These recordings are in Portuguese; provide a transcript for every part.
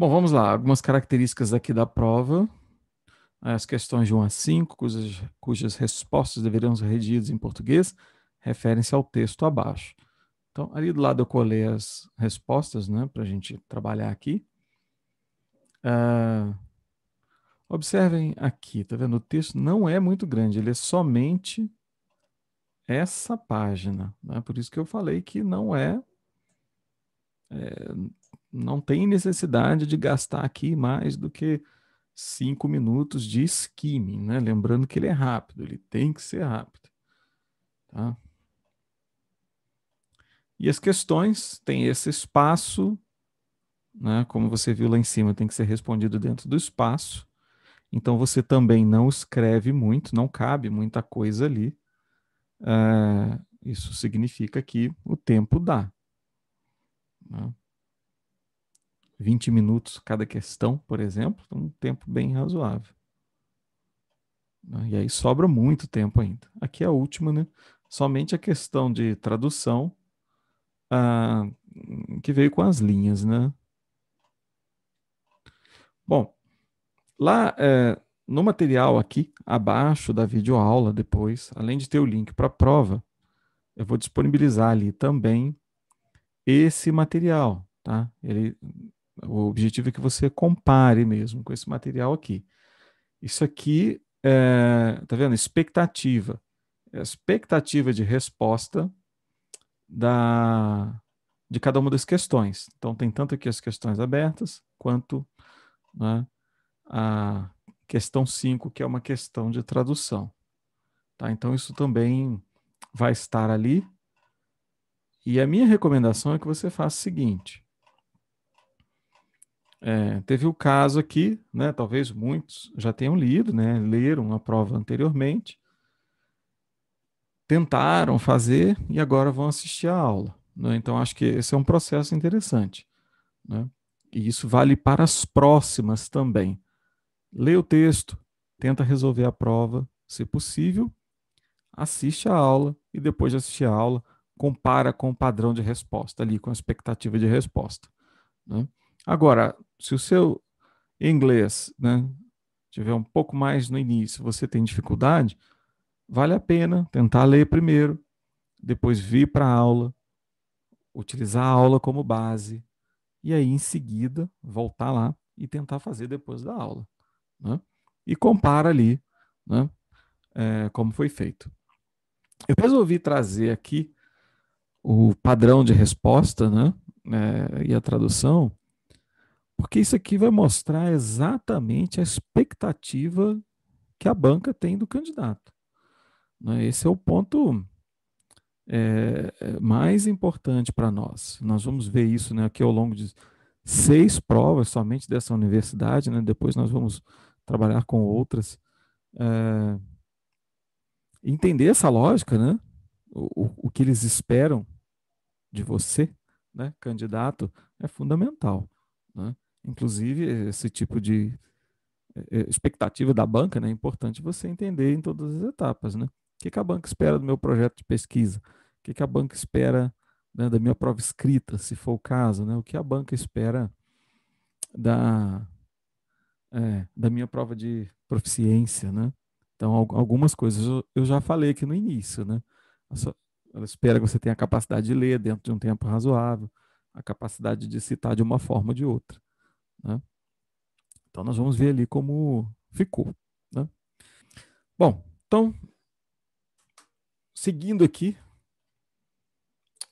Bom, vamos lá. Algumas características aqui da prova. As questões de 1 a 5, cujas, cujas respostas deveriam ser redigidas em português, referem-se ao texto abaixo. Então, ali do lado eu colei as respostas, né, para a gente trabalhar aqui. Uh, observem aqui, tá vendo? O texto não é muito grande, ele é somente essa página. Né? Por isso que eu falei que não é é, não tem necessidade de gastar aqui mais do que cinco minutos de skimming, né? Lembrando que ele é rápido, ele tem que ser rápido. Tá? E as questões têm esse espaço, né? como você viu lá em cima, tem que ser respondido dentro do espaço. Então você também não escreve muito, não cabe muita coisa ali. É, isso significa que o tempo dá. Né? 20 minutos cada questão, por exemplo, então, um tempo bem razoável. Né? E aí sobra muito tempo ainda. Aqui é a última, né? Somente a questão de tradução ah, que veio com as linhas, né? Bom, lá é, no material aqui, abaixo da videoaula depois, além de ter o link para a prova, eu vou disponibilizar ali também esse material, tá? Ele, o objetivo é que você compare mesmo com esse material aqui. Isso aqui, é, tá vendo? Expectativa. É expectativa de resposta da, de cada uma das questões. Então, tem tanto aqui as questões abertas, quanto né, a questão 5, que é uma questão de tradução. Tá? Então, isso também vai estar ali, e a minha recomendação é que você faça o seguinte. É, teve o caso aqui, né? Talvez muitos já tenham lido, né? Leram a prova anteriormente, tentaram fazer e agora vão assistir a aula. Né? Então, acho que esse é um processo interessante. Né? E isso vale para as próximas também. Lê o texto, tenta resolver a prova, se possível, assiste a aula e depois de assistir a aula, compara com o padrão de resposta ali, com a expectativa de resposta. Né? Agora, se o seu inglês né, tiver um pouco mais no início, você tem dificuldade, vale a pena tentar ler primeiro, depois vir para a aula, utilizar a aula como base, e aí em seguida voltar lá e tentar fazer depois da aula. Né? E compara ali né? É, como foi feito. Eu resolvi trazer aqui o padrão de resposta né? É, e a tradução, porque isso aqui vai mostrar exatamente a expectativa que a banca tem do candidato. Né? Esse é o ponto é, mais importante para nós. Nós vamos ver isso né, aqui ao longo de seis provas somente dessa universidade, né? depois nós vamos trabalhar com outras. É, entender essa lógica, né? o, o, que eles esperam de você, né, candidato, é fundamental. Né? Inclusive, esse tipo de é, é, expectativa da banca né, é importante você entender em todas as etapas. Né? O que, que a banca espera do meu projeto de pesquisa? O que, que a banca espera né, da minha prova escrita, se for o caso? Né? O que a banca espera da, é, da minha prova de proficiência? Né? Então, algumas coisas eu já falei aqui no início, né? ela espera que você tenha a capacidade de ler dentro de um tempo razoável, a capacidade de citar de uma forma ou de outra. Né? Então, nós vamos ver ali como ficou. Né? Bom, então, seguindo aqui,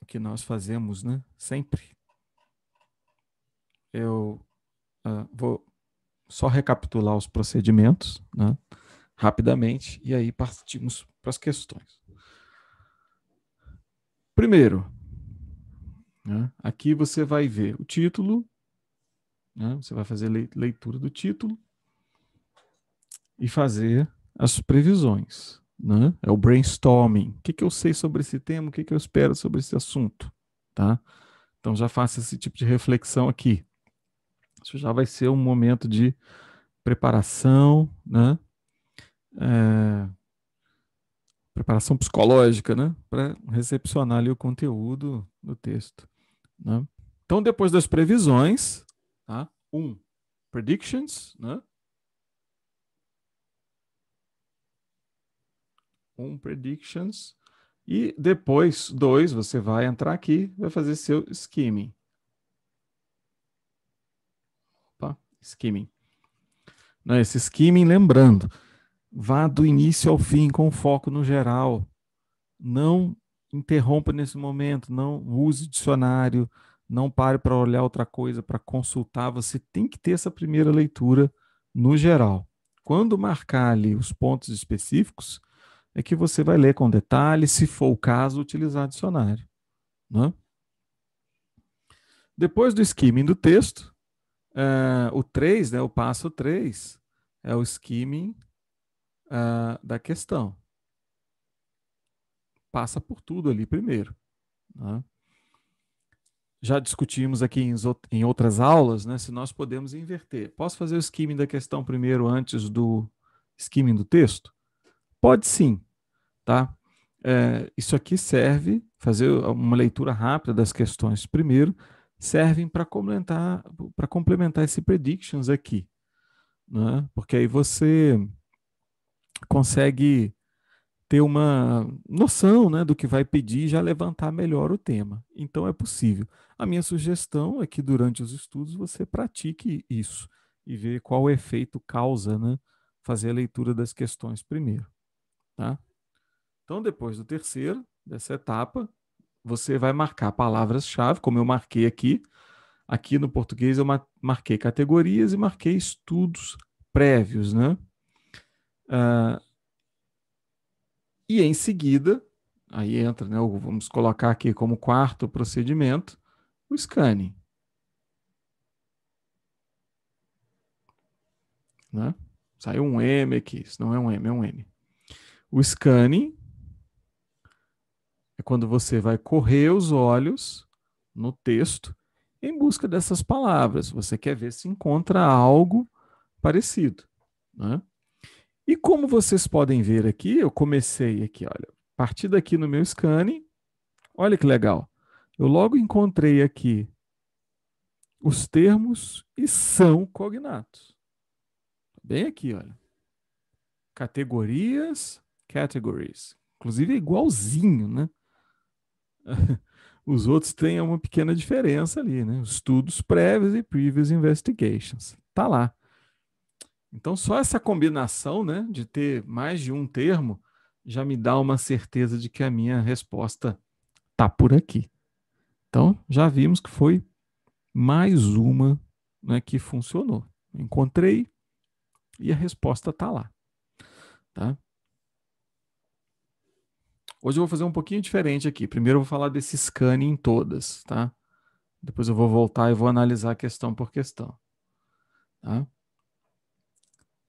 o que nós fazemos né, sempre, eu uh, vou só recapitular os procedimentos né, rapidamente e aí partimos para as questões. Primeiro, né, aqui você vai ver o título, né, você vai fazer leitura do título e fazer as previsões. Né? É o brainstorming. O que, que eu sei sobre esse tema? O que, que eu espero sobre esse assunto? Tá? Então já faça esse tipo de reflexão aqui. Isso já vai ser um momento de preparação, né? É, preparação psicológica, né? Para recepcionar ali o conteúdo do texto. Né? Então, depois das previsões, tá? um, predictions, né? Um, predictions. E depois, dois, você vai entrar aqui, vai fazer seu skimming. Opa, skimming. não é Esse skimming, lembrando, Vá do início ao fim, com foco no geral. Não interrompa nesse momento, não use dicionário, não pare para olhar outra coisa, para consultar. Você tem que ter essa primeira leitura no geral. Quando marcar ali os pontos específicos, é que você vai ler com detalhe, se for o caso, utilizar dicionário. Né? Depois do skimming do texto, uh, o 3, né, o passo 3, é o skimming uh, da questão. Passa por tudo ali primeiro. Né? Já discutimos aqui em, em outras aulas né, se nós podemos inverter. Posso fazer o skimming da questão primeiro antes do skimming do texto? Pode sim. Tá? É, isso aqui serve, fazer uma leitura rápida das questões primeiro, servem para complementar, complementar esse predictions aqui. Né? Porque aí você consegue ter uma noção né, do que vai pedir e já levantar melhor o tema. Então, é possível. A minha sugestão é que durante os estudos você pratique isso e ver qual é o efeito causa, né? Fazer a leitura das questões primeiro, tá? Então, depois do terceiro, dessa etapa, você vai marcar palavras-chave, como eu marquei aqui. Aqui no português eu marquei categorias e marquei estudos prévios, né? Uh, e em seguida, aí entra, né, vamos colocar aqui como quarto procedimento, o scanning. Né? Saiu um M aqui, isso não é um M, é um N. O scanning é quando você vai correr os olhos no texto em busca dessas palavras. Você quer ver se encontra algo parecido. Né? E como vocês podem ver aqui, eu comecei aqui, olha, a partir daqui no meu scanning, olha que legal. Eu logo encontrei aqui os termos e são cognatos. Bem aqui, olha. Categorias, categories. Inclusive é igualzinho, né? Os outros têm uma pequena diferença ali, né? Estudos prévios e previous investigations. Tá lá. Então, só essa combinação né, de ter mais de um termo já me dá uma certeza de que a minha resposta está por aqui. Então, já vimos que foi mais uma né, que funcionou. Encontrei e a resposta está lá. Tá? Hoje eu vou fazer um pouquinho diferente aqui. Primeiro eu vou falar desse scanning todas, tá? Depois eu vou voltar e vou analisar questão por questão. Tá?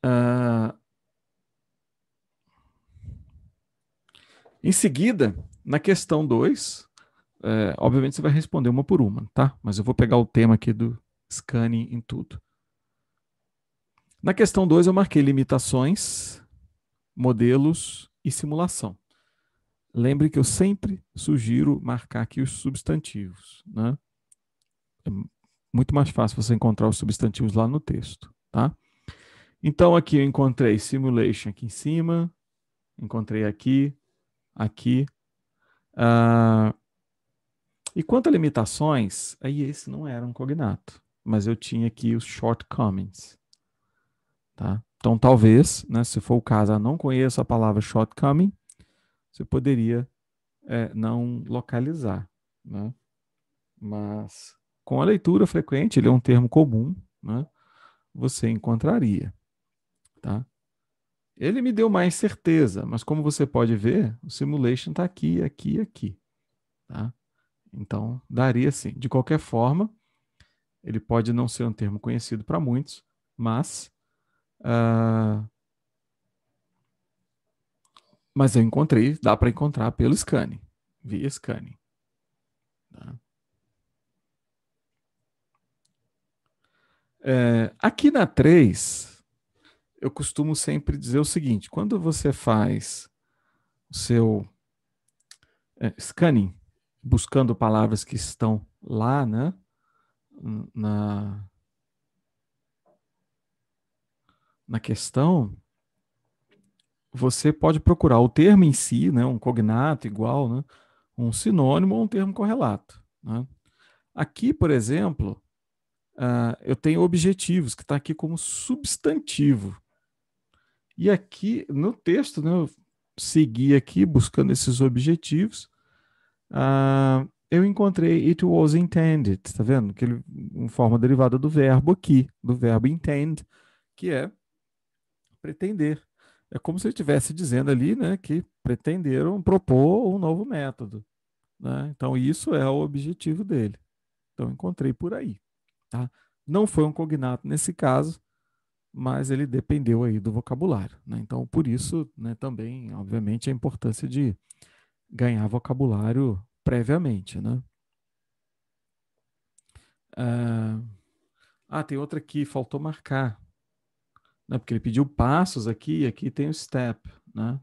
Ah, em seguida, na questão 2, é, obviamente você vai responder uma por uma, tá? Mas eu vou pegar o tema aqui do scanning em tudo. Na questão 2, eu marquei limitações, modelos e simulação. Lembre que eu sempre sugiro marcar aqui os substantivos, né? É muito mais fácil você encontrar os substantivos lá no texto, tá? Então aqui eu encontrei simulation aqui em cima, encontrei aqui, aqui. Uh, e quanto a limitações, aí esse não era um cognato, mas eu tinha aqui os shortcomings. Tá? Então talvez, né, se for o caso, eu não conheço a palavra shortcoming, você poderia é, não localizar. Né? Mas com a leitura frequente, ele é um termo comum, né? você encontraria. Tá? Ele me deu mais certeza, mas como você pode ver, o simulation está aqui, aqui, aqui. Tá? Então, daria sim. De qualquer forma, ele pode não ser um termo conhecido para muitos, mas. Uh, mas eu encontrei, dá para encontrar pelo scanning, via scanning. Tá? É, aqui na 3, eu costumo sempre dizer o seguinte: quando você faz o seu é, scanning, buscando palavras que estão lá, né? Na, na questão, você pode procurar o termo em si, né? Um cognato igual, né? Um sinônimo ou um termo correlato, né? Aqui, por exemplo, uh, eu tenho objetivos, que está aqui como substantivo. E aqui no texto, né, eu segui aqui buscando esses objetivos, uh, eu encontrei it was intended, tá vendo? Que ele, uma forma derivada do verbo aqui, do verbo intend, que é pretender. É como se ele estivesse dizendo ali, né, que pretenderam propor um novo método, né? Então isso é o objetivo dele. Então encontrei por aí, tá? Não foi um cognato nesse caso, mas ele dependeu aí do vocabulário. Né? Então, por isso, né, também, obviamente, a importância de ganhar vocabulário previamente. Né? Ah, ah, tem outra aqui, faltou marcar. Né? Porque ele pediu passos aqui e aqui tem o step. Né?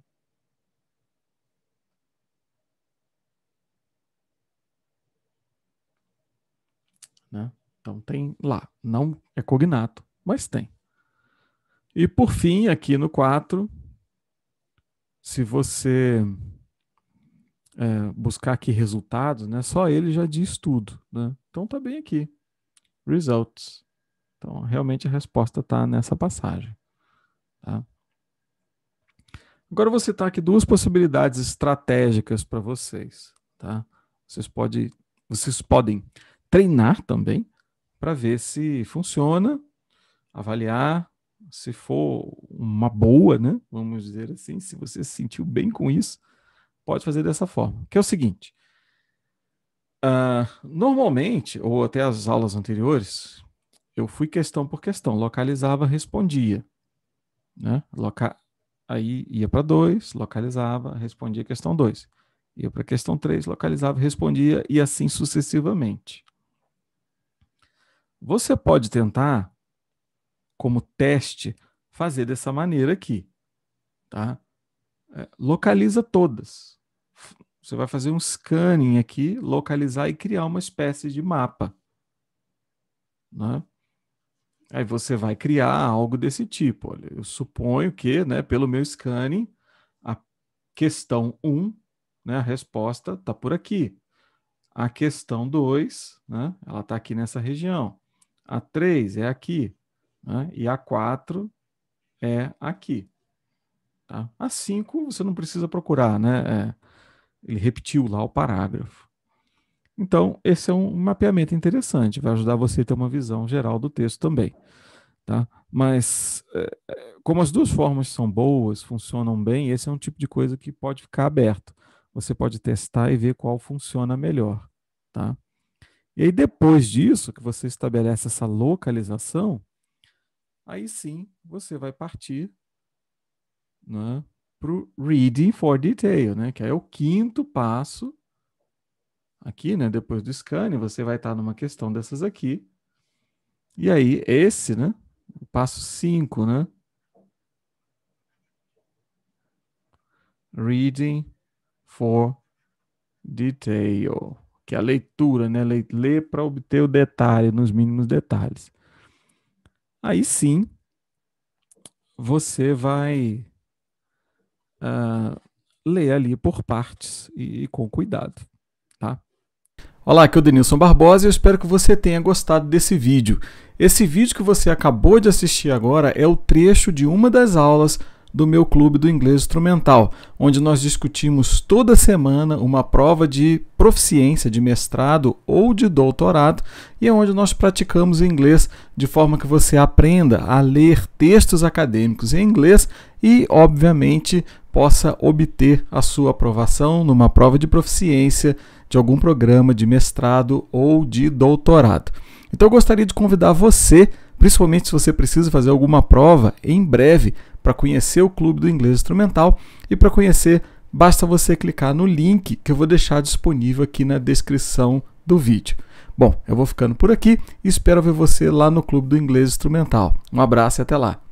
Né? Então tem lá, não é cognato, mas tem. E por fim, aqui no 4, se você é, buscar aqui resultados, né, só ele já diz tudo. Né? Então está bem aqui. Results. Então, realmente a resposta está nessa passagem. Tá? Agora eu vou citar aqui duas possibilidades estratégicas para vocês. Tá? Vocês, pode, vocês podem treinar também para ver se funciona, avaliar se for uma boa, né? Vamos dizer assim, se você se sentiu bem com isso, pode fazer dessa forma. Que é o seguinte: uh, normalmente, ou até as aulas anteriores, eu fui questão por questão, localizava, respondia, né? Loca... Aí ia para dois, localizava, respondia questão dois, ia para questão três, localizava, respondia e assim sucessivamente. Você pode tentar como teste, fazer dessa maneira aqui. Tá? É, localiza todas. Você vai fazer um scanning aqui, localizar e criar uma espécie de mapa. Né? Aí você vai criar algo desse tipo. Olha, eu suponho que, né, pelo meu scanning, a questão 1, né, a resposta está por aqui. A questão 2, né, ela está aqui nessa região. A 3 é aqui né? e a 4 é aqui. Tá? A 5 você não precisa procurar, né? É, ele repetiu lá o parágrafo. Então, esse é um mapeamento interessante, vai ajudar você a ter uma visão geral do texto também. Tá? Mas, é, é, como as duas formas são boas, funcionam bem, esse é um tipo de coisa que pode ficar aberto. Você pode testar e ver qual funciona melhor. Tá? E aí, depois disso, que você estabelece essa localização, aí sim você vai partir né, para o reading for detail, né, que é o quinto passo. Aqui, né, depois do scan, você vai estar tá numa questão dessas aqui. E aí, esse, né, o passo 5, né? Reading for detail, que é a leitura, né? Ler para obter o detalhe, nos mínimos detalhes. Aí sim, você vai uh, ler ali por partes e, e com cuidado, tá? Olá, aqui é o Denilson Barbosa e eu espero que você tenha gostado desse vídeo. Esse vídeo que você acabou de assistir agora é o trecho de uma das aulas do meu clube do inglês instrumental, onde nós discutimos toda semana uma prova de proficiência de mestrado ou de doutorado e é onde nós praticamos inglês de forma que você aprenda a ler textos acadêmicos em inglês e, obviamente, possa obter a sua aprovação numa prova de proficiência de algum programa de mestrado ou de doutorado. Então eu gostaria de convidar você, principalmente se você precisa fazer alguma prova em breve, para conhecer o Clube do Inglês Instrumental e para conhecer, basta você clicar no link que eu vou deixar disponível aqui na descrição do vídeo. Bom, eu vou ficando por aqui e espero ver você lá no Clube do Inglês Instrumental. Um abraço e até lá!